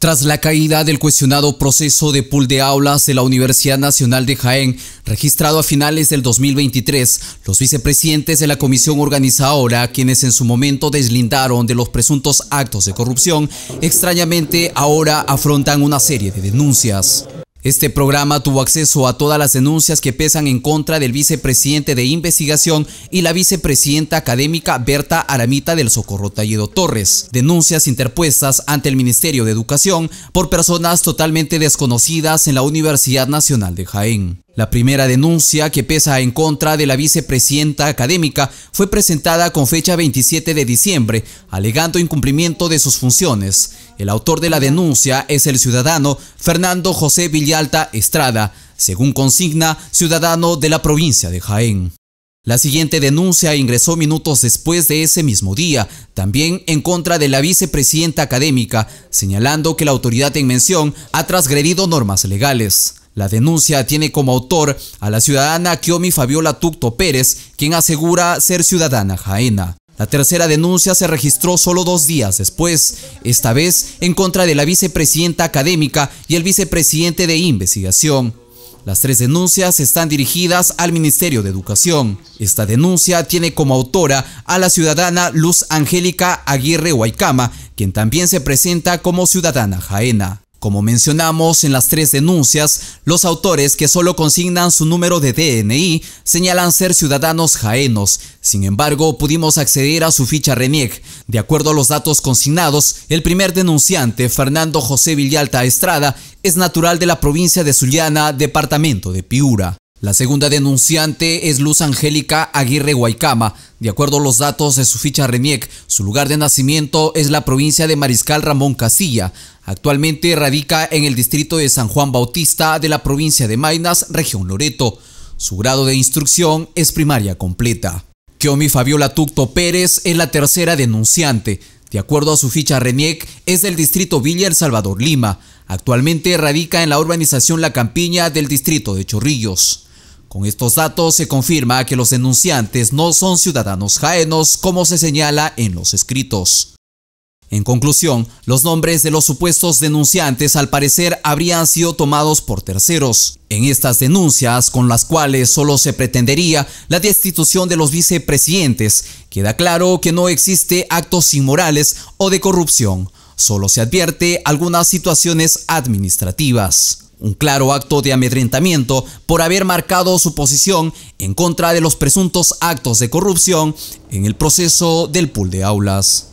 Tras la caída del cuestionado proceso de pool de aulas de la Universidad Nacional de Jaén, registrado a finales del 2023, los vicepresidentes de la comisión organizadora, quienes en su momento deslindaron de los presuntos actos de corrupción, extrañamente ahora afrontan una serie de denuncias. Este programa tuvo acceso a todas las denuncias que pesan en contra del vicepresidente de investigación y la vicepresidenta académica Berta Aramita del Socorro Talledo Torres, denuncias interpuestas ante el Ministerio de Educación por personas totalmente desconocidas en la Universidad Nacional de Jaén. La primera denuncia que pesa en contra de la vicepresidenta académica fue presentada con fecha 27 de diciembre, alegando incumplimiento de sus funciones. El autor de la denuncia es el ciudadano Fernando José Villalta Estrada, según consigna ciudadano de la provincia de Jaén. La siguiente denuncia ingresó minutos después de ese mismo día, también en contra de la vicepresidenta académica, señalando que la autoridad en mención ha transgredido normas legales. La denuncia tiene como autor a la ciudadana Kiomi Fabiola Tucto Pérez, quien asegura ser ciudadana jaena. La tercera denuncia se registró solo dos días después, esta vez en contra de la vicepresidenta académica y el vicepresidente de investigación. Las tres denuncias están dirigidas al Ministerio de Educación. Esta denuncia tiene como autora a la ciudadana Luz Angélica Aguirre Huaycama, quien también se presenta como ciudadana jaena. Como mencionamos en las tres denuncias, los autores que solo consignan su número de DNI señalan ser ciudadanos jaenos. Sin embargo, pudimos acceder a su ficha RENIEC. De acuerdo a los datos consignados, el primer denunciante, Fernando José Villalta Estrada, es natural de la provincia de Zuliana, departamento de Piura. La segunda denunciante es Luz Angélica Aguirre Guaycama. De acuerdo a los datos de su ficha RENIEC, su lugar de nacimiento es la provincia de Mariscal Ramón Casilla. Actualmente radica en el distrito de San Juan Bautista de la provincia de Mainas, región Loreto. Su grado de instrucción es primaria completa. Kiomi Fabiola Tucto Pérez es la tercera denunciante. De acuerdo a su ficha RENIEC, es del distrito Villa El Salvador Lima. Actualmente radica en la urbanización La Campiña del distrito de Chorrillos. Con estos datos se confirma que los denunciantes no son ciudadanos jaenos como se señala en los escritos. En conclusión, los nombres de los supuestos denunciantes al parecer habrían sido tomados por terceros. En estas denuncias, con las cuales solo se pretendería la destitución de los vicepresidentes, queda claro que no existe actos inmorales o de corrupción, solo se advierte algunas situaciones administrativas un claro acto de amedrentamiento por haber marcado su posición en contra de los presuntos actos de corrupción en el proceso del pool de aulas.